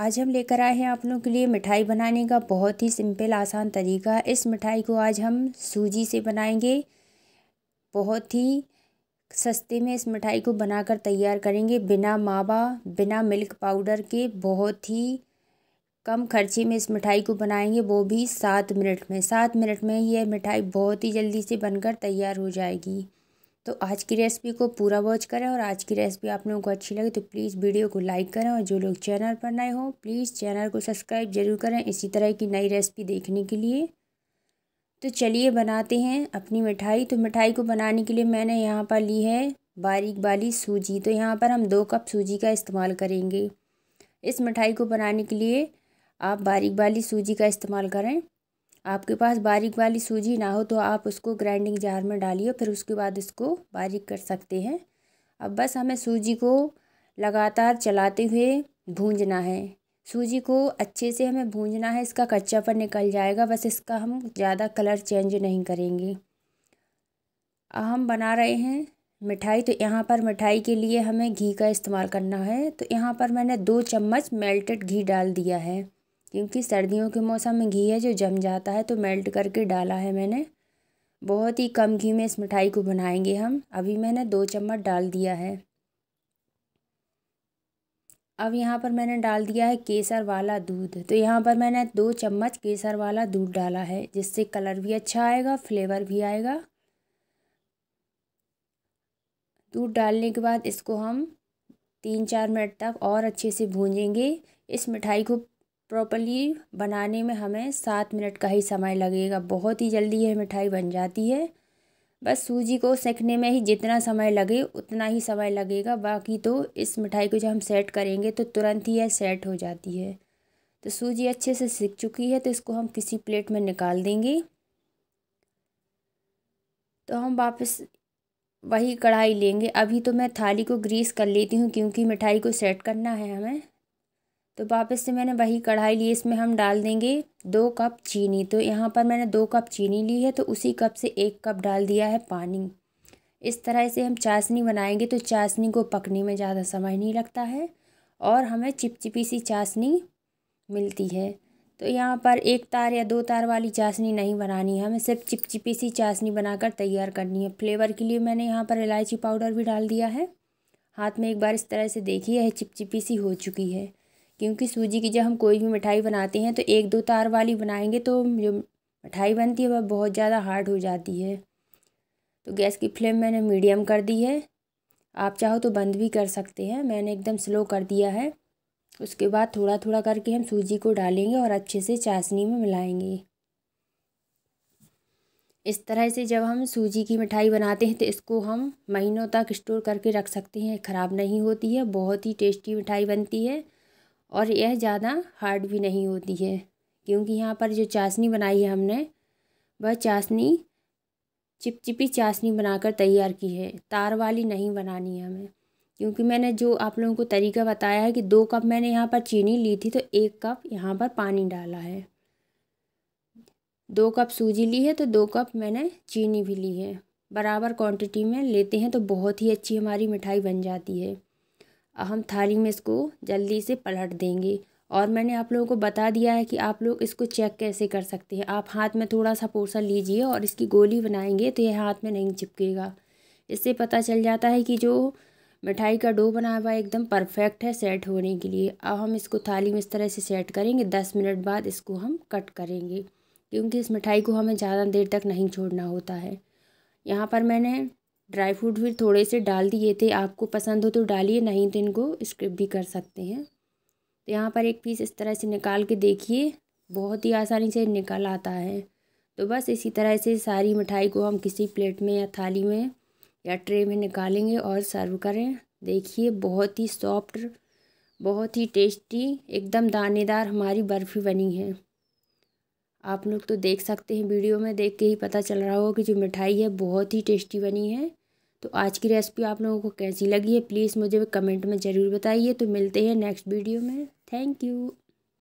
आज हम लेकर आए हैं आप लोगों के लिए मिठाई बनाने का बहुत ही सिंपल आसान तरीका इस मिठाई को आज हम सूजी से बनाएंगे बहुत ही सस्ते में इस मिठाई को बनाकर तैयार करेंगे बिना मावा बिना मिल्क पाउडर के बहुत ही कम खर्चे में इस मिठाई को बनाएंगे वो भी सात मिनट में सात मिनट में यह मिठाई बहुत ही जल्दी से बनकर तैयार हो जाएगी तो आज की रेसिपी को पूरा वॉच करें और आज की रेसिपी आप लोगों को अच्छी लगे तो प्लीज़ वीडियो को लाइक करें और जो लोग चैनल पर नए हों प्लीज़ चैनल को सब्सक्राइब जरूर करें इसी तरह की नई रेसिपी देखने के लिए तो चलिए बनाते हैं अपनी मिठाई तो मिठाई को बनाने के लिए मैंने यहाँ पर ली है बारीक बाली सूजी तो यहाँ पर हम दो कप सूजी का इस्तेमाल करेंगे इस मिठाई को बनाने के लिए आप बारीक बाली सूजी का इस्तेमाल करें आपके पास बारीक वाली सूजी ना हो तो आप उसको ग्राइंडिंग जार में डालिए फिर उसके बाद इसको बारीक कर सकते हैं अब बस हमें सूजी को लगातार चलाते हुए भूंजना है सूजी को अच्छे से हमें भूंजना है इसका कच्चा पर निकल जाएगा बस इसका हम ज़्यादा कलर चेंज नहीं करेंगे हम बना रहे हैं मिठाई तो यहाँ पर मिठाई के लिए हमें घी का इस्तेमाल करना है तो यहाँ पर मैंने दो चम्मच मेल्टेड घी डाल दिया है क्योंकि सर्दियों के मौसम में घी है जो जम जाता है तो मेल्ट करके डाला है मैंने बहुत ही कम घी में इस मिठाई को बनाएंगे हम अभी मैंने दो चम्मच डाल दिया है अब यहाँ पर मैंने डाल दिया है केसर वाला दूध तो यहाँ पर मैंने दो चम्मच केसर वाला दूध डाला है जिससे कलर भी अच्छा आएगा फ्लेवर भी आएगा दूध डालने के बाद इसको हम तीन चार मिनट तक और अच्छे से भूंजेंगे इस मिठाई को प्रॉपरली बनाने में हमें सात मिनट का ही समय लगेगा बहुत ही जल्दी यह मिठाई बन जाती है बस सूजी को सेकने में ही जितना समय लगे उतना ही समय लगेगा बाकी तो इस मिठाई को जब हम सेट करेंगे तो तुरंत ही यह सेट हो जाती है तो सूजी अच्छे से सीख चुकी है तो इसको हम किसी प्लेट में निकाल देंगे तो हम वापस वही कढ़ाई लेंगे अभी तो मैं थाली को ग्रीस कर लेती हूँ क्योंकि मिठाई को सेट करना है हमें तो वापस से मैंने वही कढ़ाई ली इसमें हम डाल देंगे दो कप चीनी तो यहाँ पर मैंने दो कप चीनी ली है तो उसी कप से एक कप डाल दिया है पानी इस तरह से हम चाशनी बनाएंगे तो चाशनी को पकने में ज़्यादा समय नहीं लगता है और हमें चिपचिपी सी चाशनी मिलती है तो यहाँ पर एक तार या दो तार वाली चाशनी नहीं बनानी है हमें सिर्फ चिपचिपी सी चाशनी बनाकर तैयार करनी है फ्लेवर के लिए मैंने यहाँ पर इलायची पाउडर भी डाल दिया है हाथ में एक बार इस तरह से देखिए यह चिपचिपी सी हो चुकी है क्योंकि सूजी की जब हम कोई भी मिठाई बनाते हैं तो एक दो तार वाली बनाएंगे तो जो मिठाई बनती है वह बहुत ज़्यादा हार्ड हो जाती है तो गैस की फ्लेम मैंने मीडियम कर दी है आप चाहो तो बंद भी कर सकते हैं मैंने एकदम स्लो कर दिया है उसके बाद थोड़ा थोड़ा करके हम सूजी को डालेंगे और अच्छे से चाशनी में मिलाएंगे इस तरह से जब हम सूजी की मिठाई बनाते हैं तो इसको हम महीनों तक स्टोर करके रख सकते हैं ख़राब नहीं होती है बहुत ही टेस्टी मिठाई बनती है और यह ज़्यादा हार्ड भी नहीं होती है क्योंकि यहाँ पर जो चाशनी बनाई है हमने वह चाशनी चिपचिपी चाशनी बनाकर तैयार की है तार वाली नहीं बनानी है हमें क्योंकि मैंने जो आप लोगों को तरीका बताया है कि दो कप मैंने यहाँ पर चीनी ली थी तो एक कप यहाँ पर पानी डाला है दो कप सूजी ली है तो दो कप मैंने चीनी भी ली है बराबर क्वांटिटी में लेते हैं तो बहुत ही अच्छी हमारी मिठाई बन जाती है अब हम थाली में इसको जल्दी से पलट देंगे और मैंने आप लोगों को बता दिया है कि आप लोग इसको चेक कैसे कर सकते हैं आप हाथ में थोड़ा सा पोसा लीजिए और इसकी गोली बनाएंगे तो यह हाथ में नहीं चिपकेगा इससे पता चल जाता है कि जो मिठाई का डो बना हुआ एकदम परफेक्ट है सेट होने के लिए अब हम इसको थाली में इस तरह से सेट करेंगे दस मिनट बाद इसको हम कट करेंगे क्योंकि इस मिठाई को हमें ज़्यादा देर तक नहीं छोड़ना होता है यहाँ पर मैंने ड्राई फ्रूट भी थोड़े से डाल दिए थे आपको पसंद हो तो डालिए नहीं तो इनको स्क्रिप भी कर सकते हैं तो यहाँ पर एक पीस इस तरह से निकाल के देखिए बहुत ही आसानी से निकल आता है तो बस इसी तरह से सारी मिठाई को हम किसी प्लेट में या थाली में या ट्रे में निकालेंगे और सर्व करें देखिए बहुत ही सॉफ्ट बहुत ही टेस्टी एकदम दानेदार हमारी बर्फ़ी बनी है आप लोग तो देख सकते हैं वीडियो में देख के ही पता चल रहा होगा कि जो मिठाई है बहुत ही टेस्टी बनी है तो आज की रेसिपी आप लोगों को कैसी लगी है प्लीज़ मुझे कमेंट में ज़रूर बताइए तो मिलते हैं नेक्स्ट वीडियो में थैंक यू